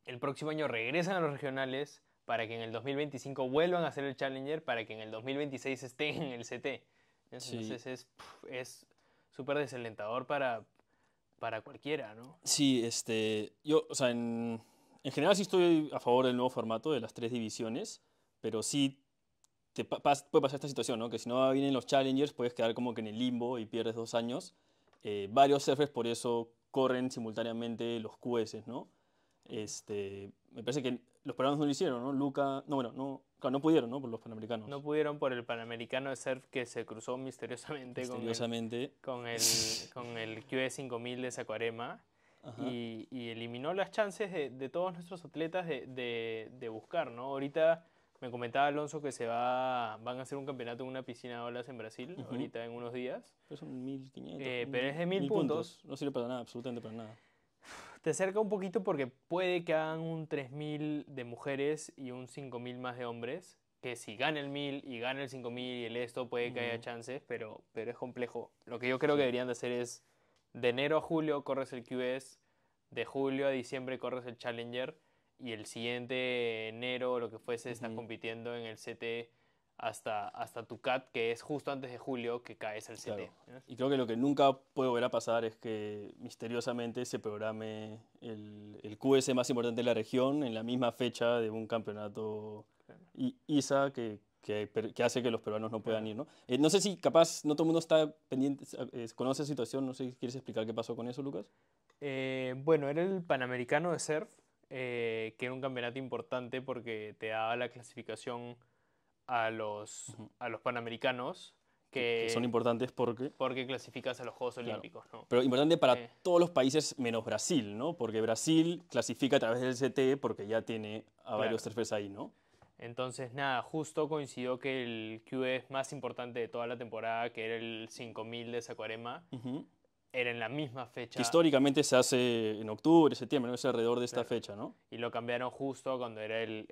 el próximo año regresan a los regionales para que en el 2025 vuelvan a hacer el Challenger, para que en el 2026 estén en el CT. Entonces es súper desalentador para, para cualquiera, ¿no?
Sí, este, yo, o sea, en, en general sí estoy a favor del nuevo formato de las tres divisiones, pero sí te puede pasar esta situación, ¿no? Que si no vienen los challengers, puedes quedar como que en el limbo y pierdes dos años. Eh, varios surfers por eso corren simultáneamente los QS, ¿no? Este, me parece que los panamericanos no lo hicieron, ¿no? Luca, no, bueno, no, no pudieron, ¿no? Por los panamericanos.
No pudieron por el panamericano de surf que se cruzó misteriosamente, Con, el, con, el, QE5000 de Sacuarema y, eliminó las chances de, todos nuestros atletas de, de buscar, ¿no? Ahorita me comentaba Alonso que se va, van a hacer un campeonato en una piscina de olas en Brasil, ahorita en unos días.
Pero 1500.
Eh, pero es de 1000 puntos.
No sirve para nada, absolutamente para nada.
Te acerca un poquito porque puede que hagan un 3000 de mujeres y un 5000 más de hombres. Que si gana el 1000 y gana el 5000 y el esto, puede que haya chances, pero, pero es complejo. Lo que yo creo que deberían de hacer es de enero a julio corres el QS, de julio a diciembre corres el Challenger y el siguiente enero, lo que fuese, están compitiendo en el CT hasta, hasta Tucat, que es justo antes de julio que caes al CT.
Y creo que lo que nunca puede volver a pasar es que misteriosamente se programe el, el QS más importante de la región en la misma fecha de un campeonato ISA que, que, hace que los peruanos no puedan ir, ¿no? Eh, no sé si capaz, no todo el mundo está pendiente, eh, eh, conoce la situación, no sé si quieres explicar qué pasó con eso, Lucas.
bueno, era el Panamericano de Surf, eh, que era un campeonato importante porque te daba la clasificación a los, a los panamericanos. Que, son importantes porque... Porque clasificas a los Juegos Olímpicos, ¿no? Pero importante para eh.
todos los países menos Brasil, ¿no? Porque Brasil clasifica a través del CT porque ya tiene a varios surfers ahí, ¿no?
Entonces, nada, justo coincidió que el QE es más importante de toda la temporada, que era el 5000 de Sacuarema, uh era en la misma fecha.
históricamente se hace en octubre, septiembre, ¿no? es alrededor de esta fecha, ¿no?
Y lo cambiaron justo cuando era el,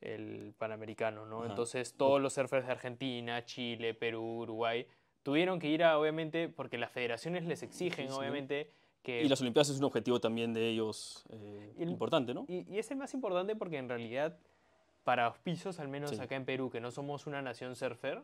el, Panamericano, ¿no? Entonces todos los surfers de Argentina, Chile, Perú, Uruguay, tuvieron que ir a, obviamente, porque las federaciones les exigen, obviamente, que... Y las
Olimpiadas es un objetivo también de ellos eh, importante, ¿no?
Y, es el más importante porque en realidad, para los pisos, al menos acá en Perú, que no somos una nación surfer,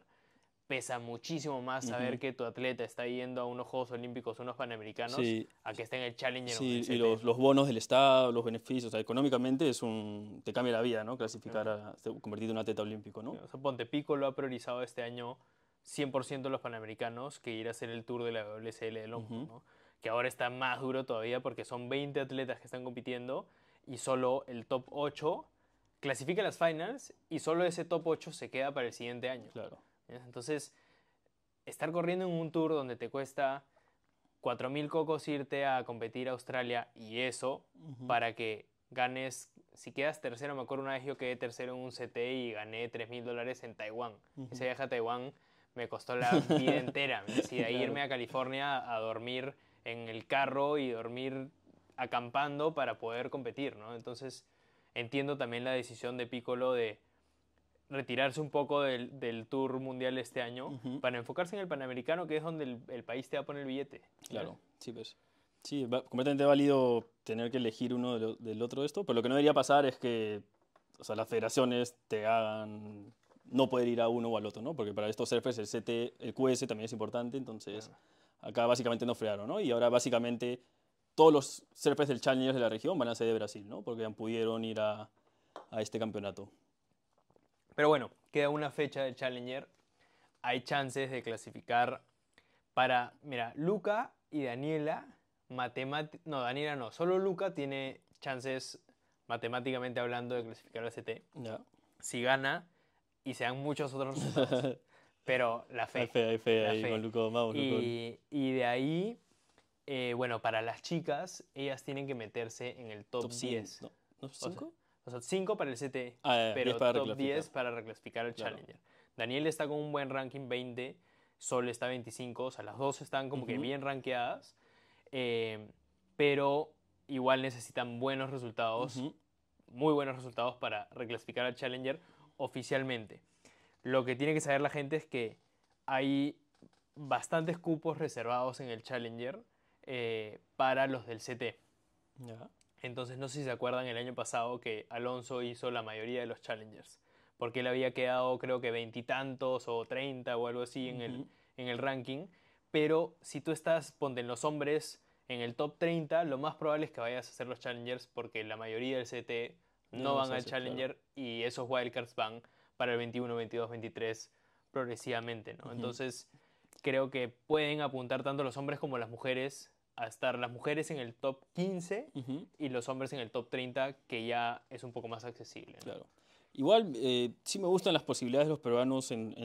pesa muchísimo más saber que tu atleta está yendo a unos Juegos Olímpicos, unos Panamericanos, a que esté en el Challenger. Sí, y
los, bonos del Estado, los beneficios, o sea, económicamente es un, te cambia la vida, ¿no? Clasificar, convertirte en un atleta olímpico, ¿no? O
sea, Pontepico lo ha priorizado este año 100% los Panamericanos que ir a hacer el tour de la WSL de Long, ¿no? Que ahora está más duro todavía porque son 20 atletas que están compitiendo y solo el top 8 clasifica las finals y solo ese top 8 se queda para el siguiente año. Claro. Entonces, estar corriendo en un tour donde te cuesta 4.000 cocos irte a competir a Australia y eso para que ganes, si quedas tercero, me acuerdo una vez yo quedé tercero en un CT y gané 3.000 dólares en Taiwán. Ese viaje a Taiwán me costó la vida entera. Me irme a California a dormir en el carro y dormir acampando para poder competir, ¿no? Entonces entiendo también la decisión de Piccolo de retirarse un poco del, del Tour Mundial este año para enfocarse en el Panamericano, que es donde el, país te va a poner el billete. Claro,
sí, pues. Sí, completamente válido tener que elegir uno del otro de esto, pero lo que no debería pasar es que o sea, las federaciones te hagan no poder ir a uno o al otro, ¿no? Porque para estos surfers el, CT, el QS también es importante, entonces acá básicamente no frearon, ¿no? Y ahora básicamente todos los surfers del Challenger de la región van a ser de Brasil, ¿no? Porque ya pudieron ir a, a este campeonato.
Pero bueno, queda una fecha del Challenger. Hay chances de clasificar para, mira, Luca y Daniela, matemáticamente, no, Daniela no, solo Luca tiene chances matemáticamente hablando de clasificar al CT. Si gana, y se dan muchos otros pero la fe. Hay fe, fe y, de ahí, eh, bueno, para las chicas, ellas tienen que meterse en el top, 10. no, o sea, 5 para el CT, e, ah, pero 10 top 10 para reclasificar al Challenger. Daniel está con un buen ranking 20, Sol está 25, o sea, las dos están como que bien rankeadas, eh, pero igual necesitan buenos resultados, muy buenos resultados para reclasificar al Challenger oficialmente. Lo que tiene que saber la gente es que hay bastantes cupos reservados en el Challenger eh, para los del CT. E. Ya. Entonces no sé si se acuerdan el año pasado que Alonso hizo la mayoría de los challengers, porque él había quedado creo que veintitantos o treinta o algo así en, el, ranking, pero si tú estás, ponte los hombres, en el top 30, lo más probable es que vayas a hacer los challengers porque la mayoría del CT no, van al challenger y esos wildcards van para el 21, 22, 23 progresivamente, ¿no? Entonces creo que pueden apuntar tanto los hombres como las mujeres a estar las mujeres en el top 15 y los hombres en el top 30, que ya es un poco más accesible. Claro.
Igual, eh, sí me gustan las posibilidades de los peruanos en, en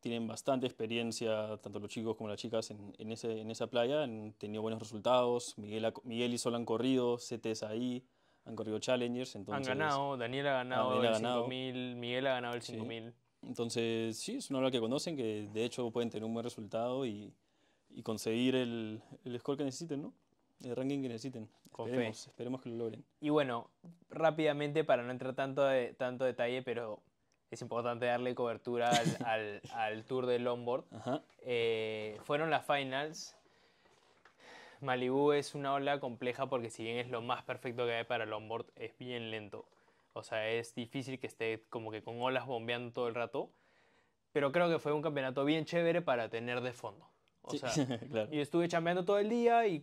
Tienen bastante experiencia, tanto los chicos como las chicas, en, en, ese, en esa playa. Han tenido buenos resultados. Miguel, Miguel y Sol han corrido, CTs ahí, han corrido Challengers. Entonces, han ganado,
Daniel ha ganado el ganado. 5000, Miguel ha ganado el 5000.
Entonces, sí, es una hora que conocen, que de hecho pueden tener un buen resultado y y conseguir el, score que necesiten, ¿no? El ranking que necesiten. Esperemos, esperemos, que lo logren.
Y bueno, rápidamente, para no entrar tanto, tanto detalle, pero es importante darle cobertura al, tour de Longboard. Eh, fueron las finals. Malibu es una ola compleja porque si bien es lo más perfecto que hay para Longboard, es bien lento. O sea, es difícil que esté como que con olas bombeando todo el rato. Pero creo que fue un campeonato bien chévere para tener de fondo. y estuve chambeando todo el día y,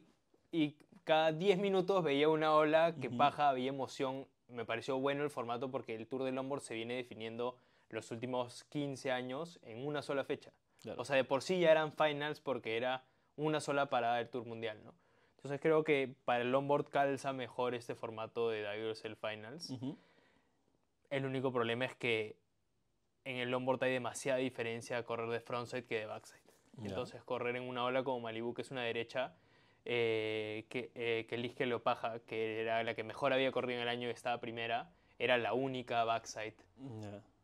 cada 10 minutos veía una ola que baja, había emoción. Me pareció bueno el formato porque el Tour de Lombard se viene definiendo los últimos 15 años en una sola fecha. O sea, de por sí ya eran finals porque era una sola parada del Tour Mundial, ¿no? Entonces creo que para el longboard calza mejor este formato de Divers el Finals. El único problema es que en el Lombard hay demasiada diferencia a correr de frontside que de backside. Entonces, correr en una ola como Malibu, que es una derecha, eh, que, eh, que Lopaja, que era la que mejor había corrido en el año y estaba primera, era la única backside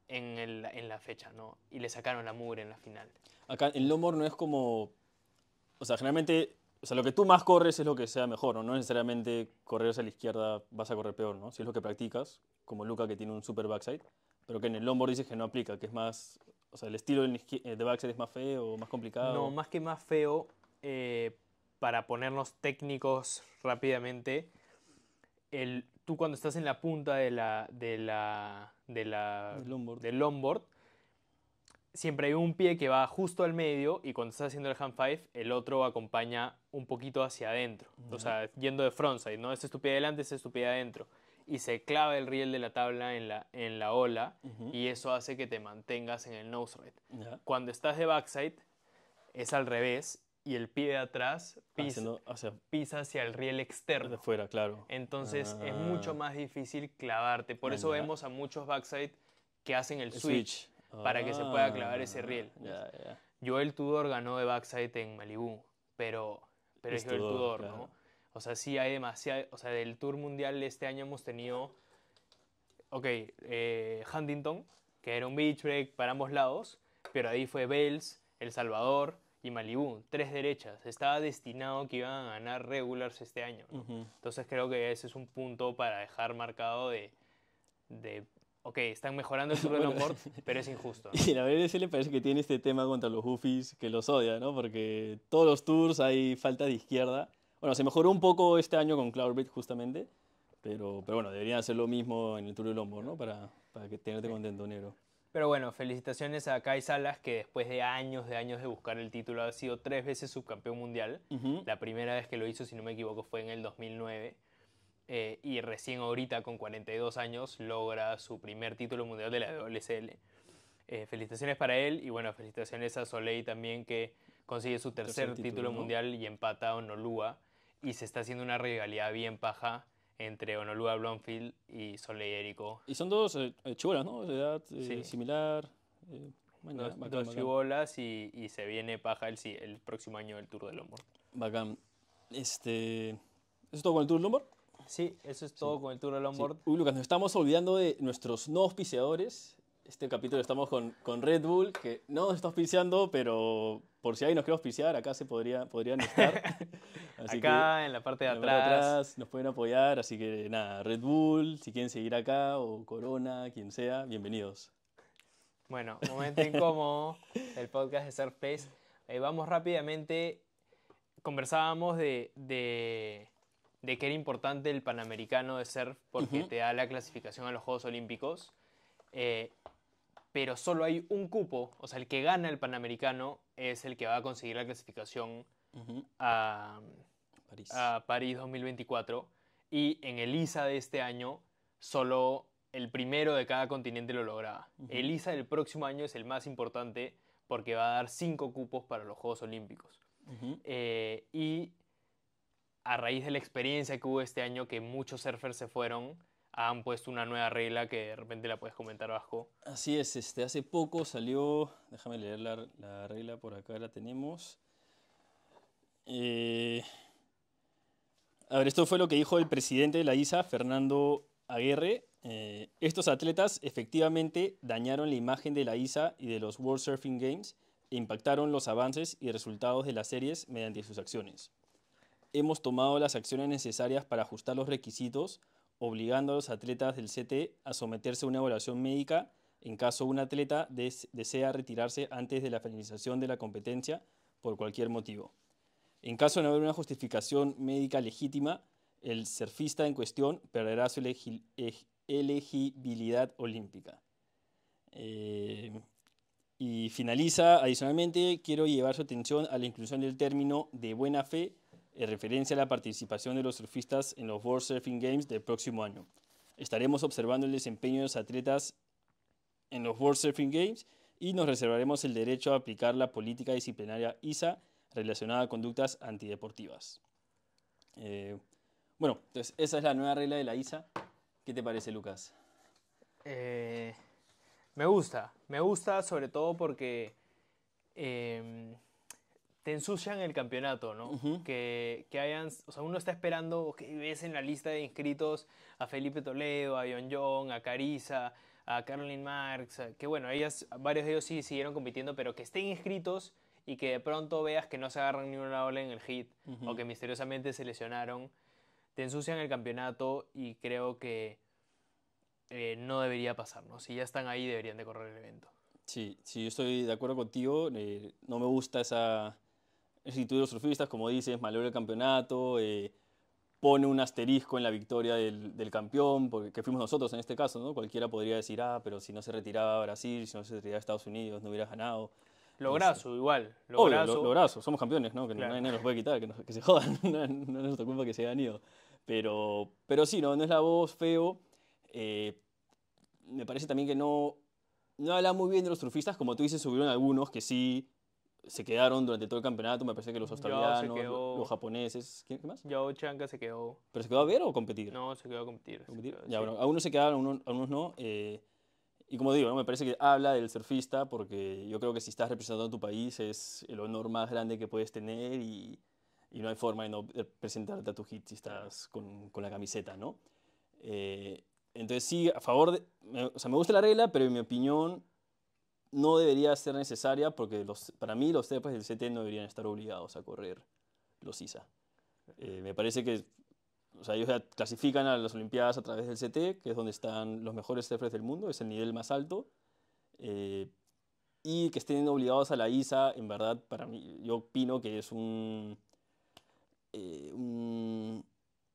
en, la fecha, ¿no? Y le sacaron la mugre en la final.
Acá el Lombor no es como... O sea, generalmente, o sea, lo que tú más corres es lo que sea mejor, ¿no? No necesariamente correr hacia la izquierda vas a correr peor, ¿no? Si es lo que practicas, como Luca que tiene un super backside, pero que en el longboard dices que no aplica, que es más o sea, ¿el estilo eh, de Baxter es más feo, o más complicado? No,
más que más feo, eh, para ponernos técnicos rápidamente, tú cuando estás en la punta de la, de la, de la, del longboard. siempre hay un pie que va justo al medio y cuando estás haciendo el hand five, el otro acompaña un poquito hacia adentro. O sea, yendo de frontside, ¿no? Este es tu pie adelante, este es tu pie adentro y se clava el riel de la tabla en la, en la ola y eso hace que te mantengas en el nose red Cuando estás de backside es al revés y el pie de atrás pisa, hacia el riel externo. De fuera, claro. Entonces es ah. mucho más difícil clavarte. Por eso vemos a muchos backside que hacen el, switch, para que se pueda clavar ah, ese riel. yo el Tudor ganó de backside en Malibu, pero, pero es Joel Tudor, ¿no? O sea, sí hay demasiado, o sea, del Tour Mundial de este año hemos tenido, ok, eh, Huntington, que era un beach break para ambos lados, pero ahí fue Bells, El Salvador y Malibu tres derechas. Estaba destinado que iban a ganar regulars este año. Entonces creo que ese es un punto para dejar marcado de, de ok, están
mejorando el Tour de
pero es injusto. Y
la BBC le parece que tiene este tema contra los Goofies que los odia, ¿no? Porque todos los tours hay falta de izquierda bueno, se mejoró un poco este año con Cloudbreed justamente, pero, pero bueno, deberían hacer lo mismo en el Tour de Lombo, ¿no? Para, que tenerte contento, negro.
Pero bueno, felicitaciones a Kai Salas, que después de años de años de buscar el título ha sido tres veces subcampeón mundial. La primera vez que lo hizo, si no me equivoco, fue en el 2009. Eh, y recién ahorita, con 42 años, logra su primer título mundial de la WSL. Eh, felicitaciones para él y bueno, felicitaciones a Soleil también, que consigue su tercer, título, mundial y empata a Onolúa y se está haciendo una rivalidad bien paja entre Honolulu Blomfield y Soleil Erico.
Y son dos chulas eh, eh, chibolas, ¿no? De edad eh, similar. bueno, dos,
chibolas y, y, se viene paja
el, el próximo año el Tour de Lombard. Bacán. Este, ¿Eso es todo con el Tour de Lombard? Sí, eso es todo con el Tour de Lombard. Lucas, nos estamos olvidando de nuestros no auspiciadores. Este capítulo estamos con, con Red Bull, que no nos está auspiciando, pero por si ahí nos quiere auspiciar, acá se podría, podrían estar. acá,
en la parte de atrás. atrás.
Nos pueden apoyar, así que nada, Red Bull, si quieren seguir acá, o Corona, quien sea, bienvenidos.
Bueno, momento
incómodo, el podcast de Surface. Eh,
vamos rápidamente, conversábamos de, de, que era importante el Panamericano de Surf porque te da la clasificación a los Juegos Olímpicos. Eh, pero solo hay un cupo, o sea, el que gana el Panamericano es el que va a conseguir la clasificación a, París. 2024. Y en el ISA de este año, solo el primero de cada continente lo lograba. El ISA del próximo año es el más importante porque va a dar cinco cupos para los Juegos Olímpicos. Eh, y a raíz de la experiencia que hubo este año, que muchos surfers se fueron, han puesto una nueva regla que de repente la puedes comentar abajo.
Así es, este, hace poco salió, déjame leer la, regla por acá, la tenemos. Eh, a ver, esto fue lo que dijo el presidente de la ISA, Fernando Aguirre. Eh, estos atletas efectivamente dañaron la imagen de la ISA y de los World Surfing Games e impactaron los avances y resultados de las series mediante sus acciones. Hemos tomado las acciones necesarias para ajustar los requisitos obligando a los atletas del CT a someterse a una evaluación médica en caso un atleta desea retirarse antes de la finalización de la competencia por cualquier motivo. En caso de no haber una justificación médica legítima, el surfista en cuestión perderá su elegibilidad olímpica. Eh, y finaliza, adicionalmente, quiero llevar su atención a la inclusión del término de buena fe en referencia a la participación de los surfistas en los World Surfing Games del próximo año. Estaremos observando el desempeño de los atletas en los World Surfing Games y nos reservaremos el derecho a aplicar la política disciplinaria ISA relacionada a conductas antideportivas. Eh, bueno, entonces esa es la nueva regla de la ISA. ¿Qué te parece, Lucas?
Eh, me gusta, me gusta sobre todo porque em, te ensucian el campeonato, ¿no? que, hayan, o sea, uno está esperando que ves en la lista de inscritos a Felipe Toledo, a John Young, a Carisa, a Caroline Marx, que bueno, ellas, varios de ellos sí siguieron compitiendo, pero que estén inscritos y que de pronto veas que no se agarran ni una ola en el hit o que misteriosamente se lesionaron, te ensucian el campeonato y creo que eh, no debería pasar, ¿no? Si ya están ahí deberían de correr el evento.
Sí, sí, yo estoy de acuerdo contigo, eh, no me gusta esa los surfistas, como dices, malogró el campeonato, eh, pone un asterisco en la victoria del, del, campeón, porque, que fuimos nosotros en este caso, ¿no? Cualquiera podría decir, ah, pero si no se retiraba Brasil, si no se retiraba Estados Unidos, no hubieras ganado. Lograzo, este, igual. Lograzo. lograzo. Somos campeones, ¿no? Que nadie nos puede quitar, que, se jodan. no, nos es culpa que se hayan ido. Pero, pero sí, no, no es la voz feo. Eh, me parece también que no, no habla muy bien de los surfistas. Como tú dices, subieron algunos que sí se quedaron durante todo el campeonato. Me parece que los australianos, los japoneses. ¿qué más?
Yao Chanka se quedó.
¿Pero se quedó a ver o competir?
No, se quedó a competir. ya, bueno,
se quedaron, algunos no. Eh, y como digo, ¿no? me parece que habla del surfista porque yo creo que si estás representando a tu país es el honor más grande que puedes tener y, y no hay forma de no presentarte a tu hit si estás con, con la camiseta, ¿no? Eh, entonces sí, a favor, de, o sea, me gusta la regla, pero en mi opinión no debería ser necesaria porque para mí los CEPAs del CT no deberían estar obligados a correr los ISA. Eh, me parece que o sea, ellos clasifican a las Olimpiadas a través del CT, que es donde están los mejores CEPAs del mundo, es el nivel más alto. Eh, y que estén obligados a la ISA, en verdad, para mí, yo opino que es un, eh, un,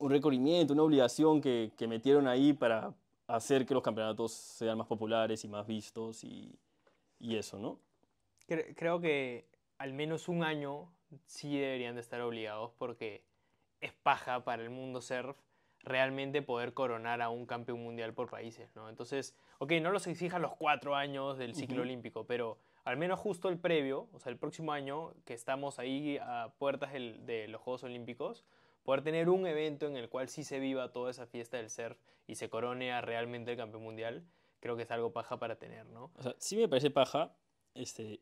recorrimiento, una obligación que, que metieron ahí para hacer que los campeonatos sean más populares y más vistos y, y eso, ¿no?
Creo que al menos un año sí deberían de estar obligados porque es paja para el mundo surf realmente poder coronar a un campeón mundial por países, ¿no? Entonces, ok, no los exijan los cuatro años del ciclo olímpico, pero al menos justo el previo, o sea, el próximo año que estamos ahí a puertas de los Juegos Olímpicos, poder tener un evento en el cual sí se viva toda esa fiesta del surf y se corone realmente el campeón mundial, creo que es algo paja para
tener, ¿no? O sea, sí me parece paja, este,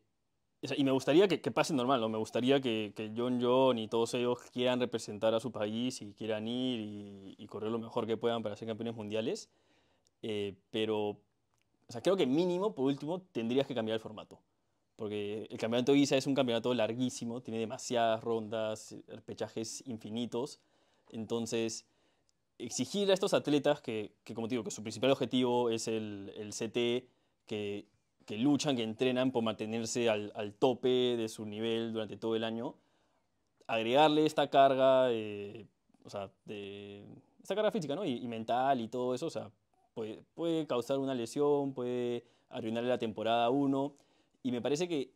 y me gustaría que, que, pase normal, ¿no? Me gustaría que, que, John John y todos ellos quieran representar a su país y quieran ir y, correr lo mejor que puedan para ser campeones mundiales, eh, pero, o sea, creo que mínimo, por último, tendrías que cambiar el formato. Porque el campeonato de es un campeonato larguísimo, tiene demasiadas rondas, pechajes infinitos. Entonces, exigir a estos atletas que, que como te digo, que su principal objetivo es el, el CT, que, que, luchan, que entrenan por mantenerse al, al, tope de su nivel durante todo el año, agregarle esta carga, eh, o sea, de, esta carga física ¿no? y, mental y todo eso, o sea, puede, causar una lesión, puede arruinarle la temporada a uno, y me parece que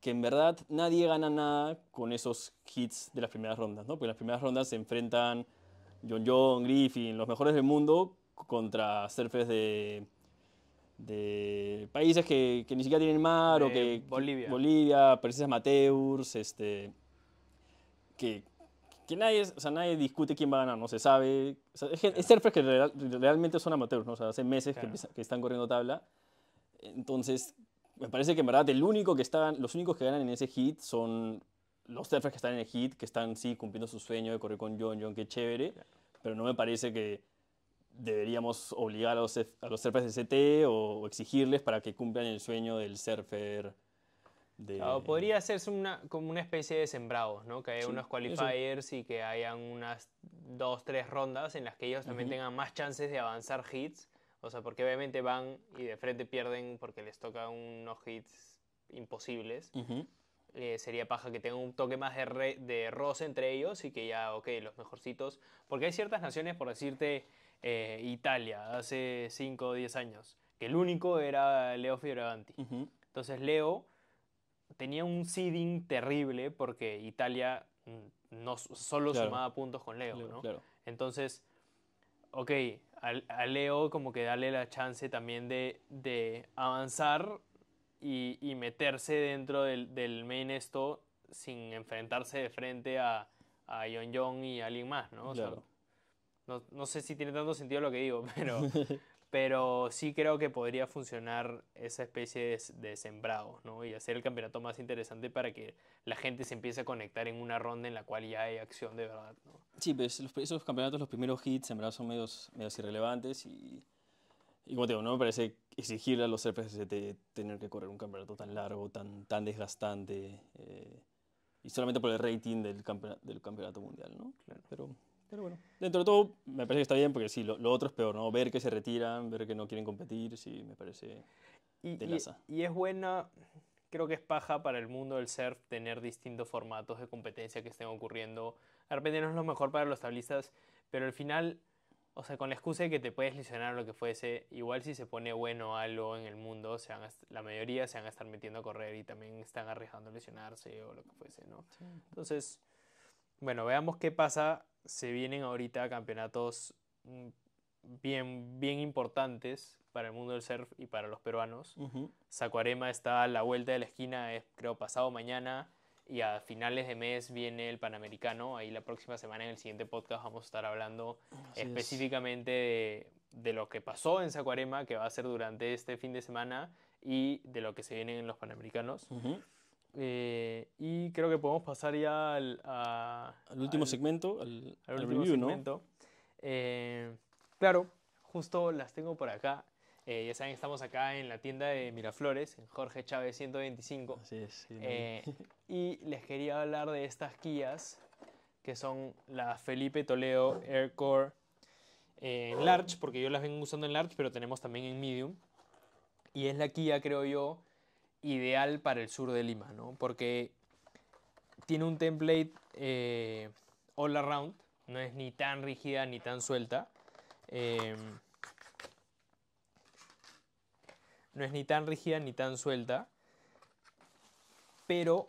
que en verdad nadie gana nada con esos hits de las primeras rondas, ¿no? Porque las primeras rondas se enfrentan John John, Griffin, los mejores del mundo contra surfers de, de países que, ni siquiera tienen mar o que Bolivia, Bolivia precisas Mateus, este, que, que nadie, o sea, nadie discute quién va a ganar, no se sabe. es, surfers que realmente son amateurs, o sea, hace meses que, están corriendo tabla. Entonces, me parece que en verdad el único que están, los únicos que ganan en ese hit son los surfers que están en el hit, que están, sí, cumpliendo su sueño de correr con John John, qué chévere, pero no me parece que deberíamos obligar a los, surfers de CT o, exigirles para que cumplan el sueño del surfer. De...
podría hacerse una, como una especie de sembrados, ¿no? Que haya unos qualifiers y que hayan unas dos, tres rondas en las que ellos también tengan más chances de avanzar hits. O sea, porque obviamente van y de frente pierden porque les toca unos hits imposibles. Eh, sería paja que tenga un toque más de, roce entre ellos y que ya, ok, los mejorcitos. Porque hay ciertas naciones, por decirte, eh, Italia, hace 5 o 10 años, que el único era Leo Fioravanti. Entonces Leo tenía un seeding terrible porque Italia mm, no solo sumaba puntos con Leo, Entonces, ok, a, Leo como que darle la chance también de, de avanzar y, meterse dentro del, del, main esto sin enfrentarse de frente a, a Yon Yon y a alguien más, ¿no? claro. no, sé si tiene tanto sentido lo que digo, pero, pero sí creo que podría funcionar esa especie de, sembrado, ¿no? Y hacer el campeonato más interesante para que la gente se empiece a conectar en una ronda en la cual ya hay acción de verdad, ¿no?
Sí, pero pues esos campeonatos, los primeros hits sembrados son medios, medios irrelevantes y y como te digo, no me parece exigirle a los de tener que correr un campeonato tan largo, tan, tan desgastante, eh, y solamente por el rating del, campeonato, del campeonato mundial, ¿no? Pero, pero bueno, dentro de todo me parece que está bien, porque sí, lo, otro es peor, ¿no? Ver que se retiran, ver que no quieren competir, sí, me parece y,
Y, es buena, creo que es paja para el mundo del surf tener distintos formatos de competencia que estén ocurriendo. De repente no es lo mejor para los tablistas, pero al final o sea, con la excusa de que te puedes lesionar lo que fuese, igual si se pone bueno algo en el mundo, la mayoría se van a estar metiendo a correr y también están arriesgando a lesionarse o lo que fuese, ¿no? Entonces, bueno, veamos qué pasa. Se vienen ahorita campeonatos mm, bien, bien importantes para el mundo del surf y para los peruanos. Sacuarema está a la vuelta de la esquina, creo pasado mañana y a finales de mes viene el Panamericano. Ahí la próxima semana en el siguiente podcast vamos a estar hablando específicamente de, lo que pasó en Sacuarema, que va a ser durante este fin de semana, y de lo que se viene en los Panamericanos. Eh, y creo que podemos pasar ya al, último
segmento, al, review, ¿no?
Eh, claro, justo las tengo por acá eh, ya saben, estamos acá en la tienda de Miraflores, en Jorge Chávez 125. Eh, y les quería hablar de estas guías, que son la Felipe Toledo Aircore eh, en Large, porque yo las vengo usando en Large, pero tenemos también en Medium. Y es la guía, creo yo, ideal para el sur de Lima, ¿no? Porque tiene un template all around, no es ni tan rígida ni tan suelta. No es ni tan rígida ni tan suelta, pero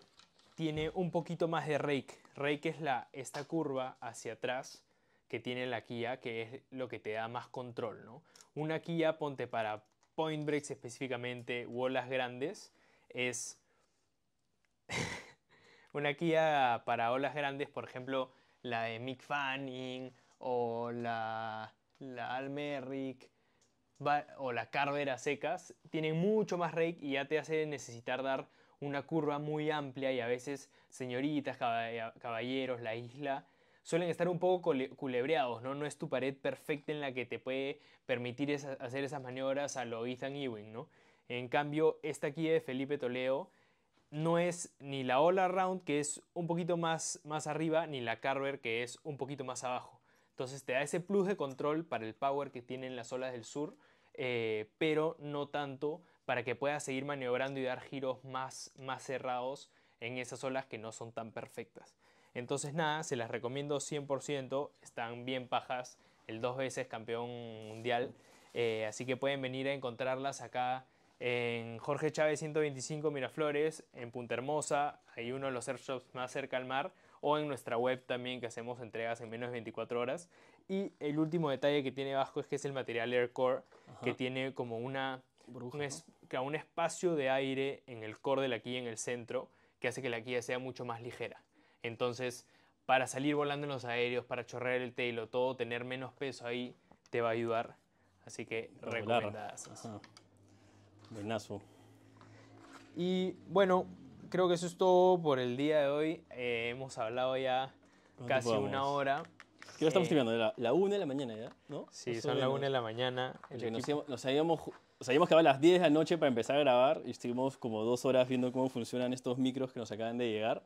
tiene un poquito más de rake. Rake es la, esta curva hacia atrás que tiene la Kia, que es lo que te da más control. Una Kia, ponte para point breaks específicamente, olas grandes, es una Kia para olas grandes, por ejemplo, la de Mick Fanning o la, la o la carveras secas tienen mucho más rake y ya te hace necesitar dar una curva muy amplia y a veces señoritas, eh, caballeros, la isla suelen estar un poco culebreados, ¿no? No es tu pared perfecta en la que te puede permitir hacer esas maniobras a lo Ethan Ewing, En cambio, esta aquí de Felipe Toleo no es ni la all round que es un poquito más, más arriba, ni la carver que es un poquito más abajo. Entonces te da ese plus de control para el power que tienen las olas del sur, eh, pero no tanto para que puedas seguir maniobrando y dar giros más, cerrados en esas olas que no son tan perfectas. Entonces nada, se las recomiendo 100%, están bien pajas, el dos veces campeón mundial, eh, así que pueden venir a encontrarlas acá en Jorge Chávez 125 Miraflores, en Punta Hermosa, hay uno de los airshops más cerca al mar, o en nuestra web también que hacemos entregas en menos de 24 horas. Y el último detalle que tiene Vasco es que es el material Aircore, que tiene como una, un, un, espacio de aire en el core de la quilla, en el centro, que hace que la quilla sea mucho más ligera. Entonces, para salir volando en los aéreos, para chorrear el telo, todo, tener menos peso ahí te va a ayudar. Así que recomendadas. Buenazo. Y bueno, creo que eso es todo por el día de hoy. Eh, hemos hablado ya casi una hora.
¿Qué estamos eh, terminando? La, una 1 de la mañana, ¿ya?
¿No? Sí, son la 1 de la
mañana. Nos, habíamos, quedado a las 10 de la noche para empezar a grabar y estuvimos como dos horas viendo cómo funcionan estos micros que nos acaban de llegar.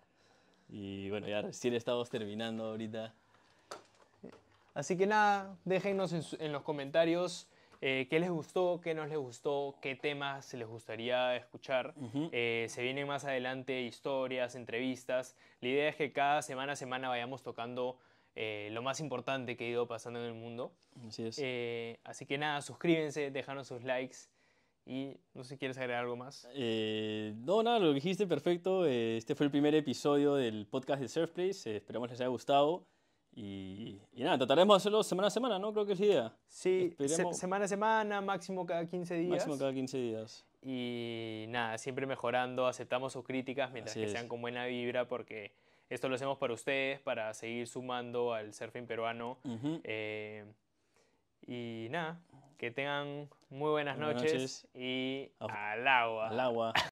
Y bueno, ya recién estamos terminando ahorita.
Así que nada, déjenos en, en los comentarios eh, qué les gustó, qué no les gustó, qué temas les gustaría escuchar. Eh, se vienen más adelante historias, entrevistas. La idea es que cada semana a semana vayamos tocando eh, lo más importante que ha ido pasando en el mundo. Así es. así que nada, suscríbense, déjanos sus likes. Y no sé si quieres agregar algo más.
no, nada, lo dijiste perfecto. Este fue el primer episodio del podcast de Surfplace. Esperamos les haya gustado. Y, nada, trataremos de hacerlo semana a semana, ¿no? Creo que es idea. Sí, semana
a semana, máximo cada 15 días. Máximo cada
15 días.
Y nada, siempre mejorando, aceptamos sus críticas mientras que sean con buena vibra porque esto lo hacemos para ustedes, para seguir sumando al surfing peruano. Eh, y nada, que tengan muy buenas, noches,
y Al agua.